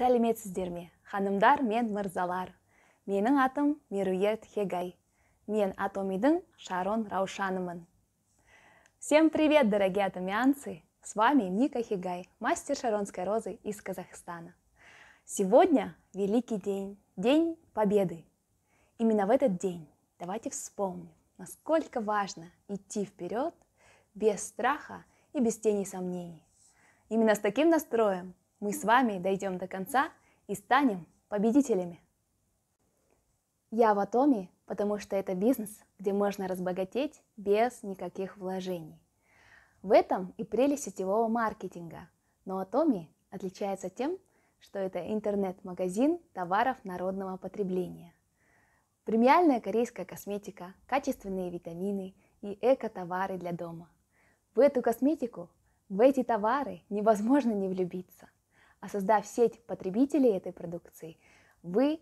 сәлеметсіздер ме ханымдар мен мырзалар менің атым меруерт хегай мен атомидің шарон раушанымын всем привет дорогие атомианцы с вами мика хегай мастер шаронской розы из казахстана сегодня великий день день победы именно в этот день давайте вспомним насколько важно идти вперед без страха и без тени сомнений именно с таким настроем мы с вами дойдем до конца и станем победителями. Я в Атоме, потому что это бизнес, где можно разбогатеть без никаких вложений. В этом и прелесть сетевого маркетинга. Но Атоми отличается тем, что это интернет-магазин товаров народного потребления. Премиальная корейская косметика, качественные витамины и эко-товары для дома. В эту косметику, в эти товары невозможно не влюбиться – а создав сеть потребителей этой продукции, вы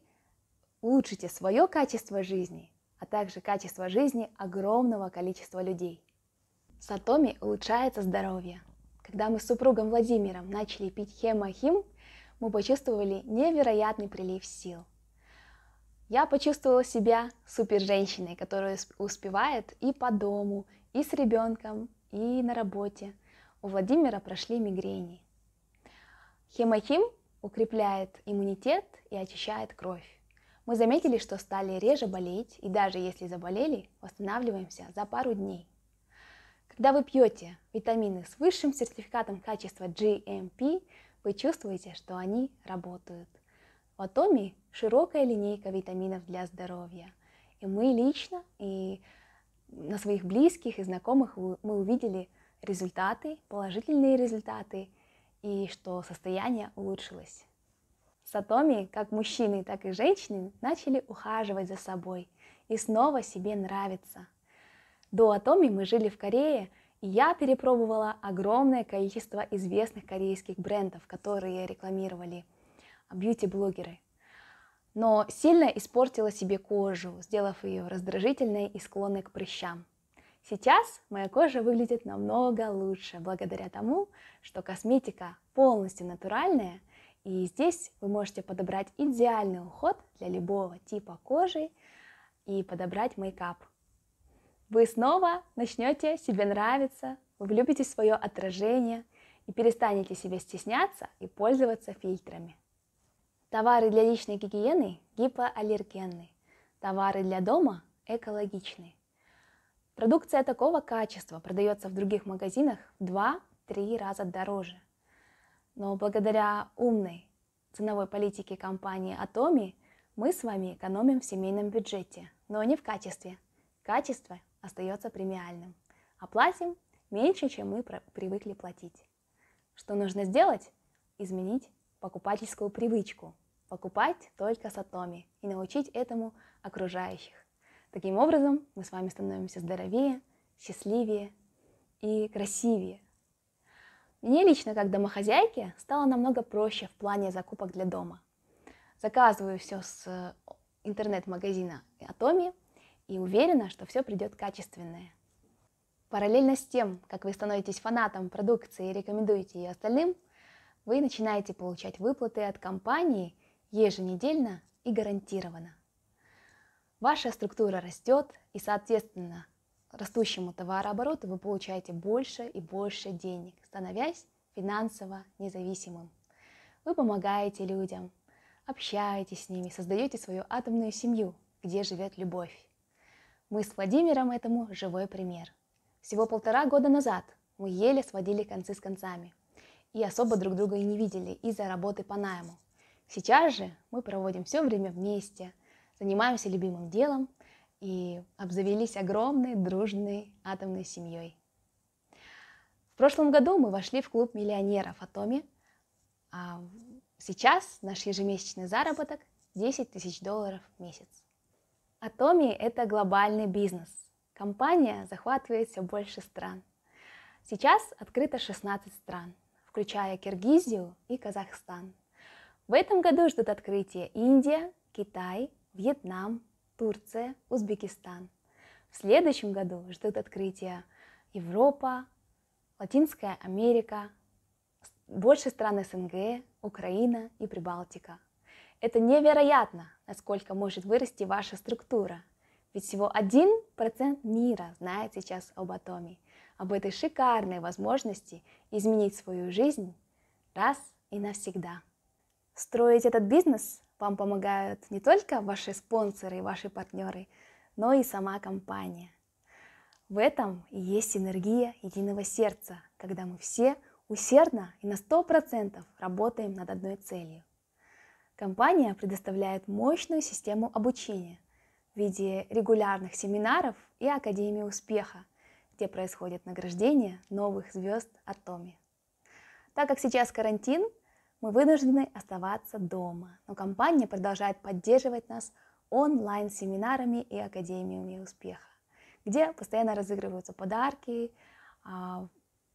улучшите свое качество жизни, а также качество жизни огромного количества людей. Сатоми улучшается здоровье. Когда мы с супругом Владимиром начали пить хемахим, мы почувствовали невероятный прилив сил. Я почувствовала себя супер-женщиной, которая успевает и по дому, и с ребенком, и на работе. У Владимира прошли мигрени. Хемохим укрепляет иммунитет и очищает кровь. Мы заметили, что стали реже болеть, и даже если заболели, восстанавливаемся за пару дней. Когда вы пьете витамины с высшим сертификатом качества GMP, вы чувствуете, что они работают. В Атоме широкая линейка витаминов для здоровья. И мы лично, и на своих близких и знакомых мы увидели результаты, положительные результаты – и что состояние улучшилось. Сатоми, как мужчины, так и женщины, начали ухаживать за собой и снова себе нравиться. До Атоми мы жили в Корее, и я перепробовала огромное количество известных корейских брендов, которые рекламировали бьюти-блогеры. Но сильно испортила себе кожу, сделав ее раздражительной и склонной к прыщам – Сейчас моя кожа выглядит намного лучше, благодаря тому, что косметика полностью натуральная, и здесь вы можете подобрать идеальный уход для любого типа кожи и подобрать мейкап. Вы снова начнете себе нравиться, вы влюбитесь в свое отражение и перестанете себя стесняться и пользоваться фильтрами. Товары для личной гигиены гипоаллергенны, товары для дома экологичны. Продукция такого качества продается в других магазинах в 2-3 раза дороже. Но благодаря умной ценовой политике компании Atomi мы с вами экономим в семейном бюджете, но не в качестве. Качество остается премиальным. Оплатим а меньше, чем мы привыкли платить. Что нужно сделать? Изменить покупательскую привычку. Покупать только с Atomi и научить этому окружающих. Таким образом, мы с вами становимся здоровее, счастливее и красивее. Мне лично, как домохозяйке, стало намного проще в плане закупок для дома. Заказываю все с э, интернет-магазина Atomi и уверена, что все придет качественное. Параллельно с тем, как вы становитесь фанатом продукции и рекомендуете ее остальным, вы начинаете получать выплаты от компании еженедельно и гарантированно. Ваша структура растет, и, соответственно, растущему товарообороту вы получаете больше и больше денег, становясь финансово независимым. Вы помогаете людям, общаетесь с ними, создаете свою атомную семью, где живет любовь. Мы с Владимиром этому живой пример. Всего полтора года назад мы еле сводили концы с концами и особо друг друга и не видели из-за работы по найму. Сейчас же мы проводим все время вместе, занимаемся любимым делом и обзавелись огромной дружной атомной семьей. В прошлом году мы вошли в клуб миллионеров Атоми. А сейчас наш ежемесячный заработок 10 тысяч долларов в месяц. Атоми – это глобальный бизнес. Компания захватывает все больше стран. Сейчас открыто 16 стран, включая Киргизию и Казахстан. В этом году ждут открытия Индия, Китай, Вьетнам, Турция, Узбекистан. В следующем году ждут открытия Европа, Латинская Америка, больше стран СНГ, Украина и Прибалтика. Это невероятно, насколько может вырасти ваша структура. Ведь всего 1% мира знает сейчас об атоме, об этой шикарной возможности изменить свою жизнь раз и навсегда. Строить этот бизнес вам помогают не только ваши спонсоры и ваши партнеры, но и сама компания. В этом и есть энергия единого сердца, когда мы все усердно и на 100% работаем над одной целью. Компания предоставляет мощную систему обучения в виде регулярных семинаров и Академии успеха, где происходит награждение новых звезд Атоми. Так как сейчас карантин, мы вынуждены оставаться дома, но компания продолжает поддерживать нас онлайн-семинарами и академиями успеха, где постоянно разыгрываются подарки, а,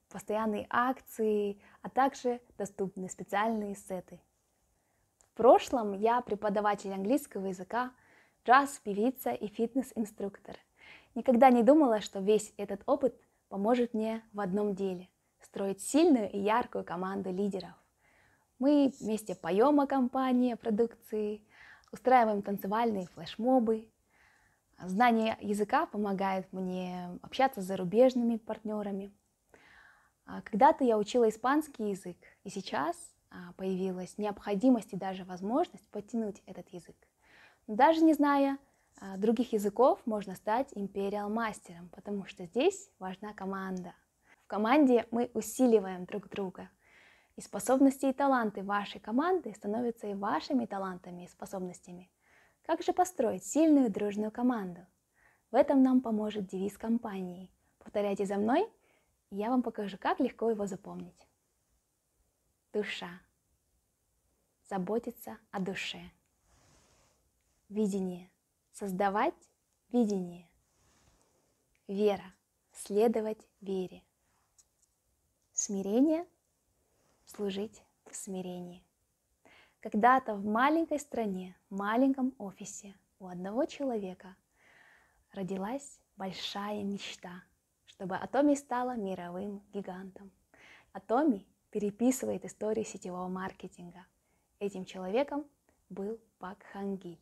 постоянные акции, а также доступны специальные сеты. В прошлом я преподаватель английского языка, джаз-певица и фитнес-инструктор. Никогда не думала, что весь этот опыт поможет мне в одном деле – строить сильную и яркую команду лидеров. Мы вместе поем о компании, о продукции, устраиваем танцевальные флешмобы. Знание языка помогает мне общаться с зарубежными партнерами. А когда-то я учила испанский язык, и сейчас а, появилась необходимость и даже возможность подтянуть этот язык. Но даже не зная а, других языков, можно стать империал-мастером, потому что здесь важна команда. В команде мы усиливаем друг друга – и способности и таланты вашей команды становятся и вашими талантами и способностями. Как же построить сильную дружную команду? В этом нам поможет девиз компании. Повторяйте за мной, и я вам покажу, как легко его запомнить. Душа. Заботиться о душе. Видение. Создавать видение. Вера. Следовать вере. Смирение служить в смирении. Когда-то в маленькой стране, маленьком офисе у одного человека родилась большая мечта, чтобы Атоми стала мировым гигантом. Атоми переписывает историю сетевого маркетинга. Этим человеком был Пак Ханги.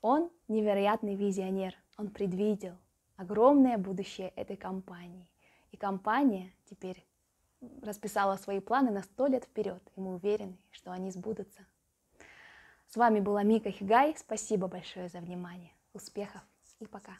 Он невероятный визионер, он предвидел огромное будущее этой компании. И компания теперь расписала свои планы на сто лет вперед, и мы уверены, что они сбудутся. С вами была Мика Хигай. Спасибо большое за внимание. Успехов и пока.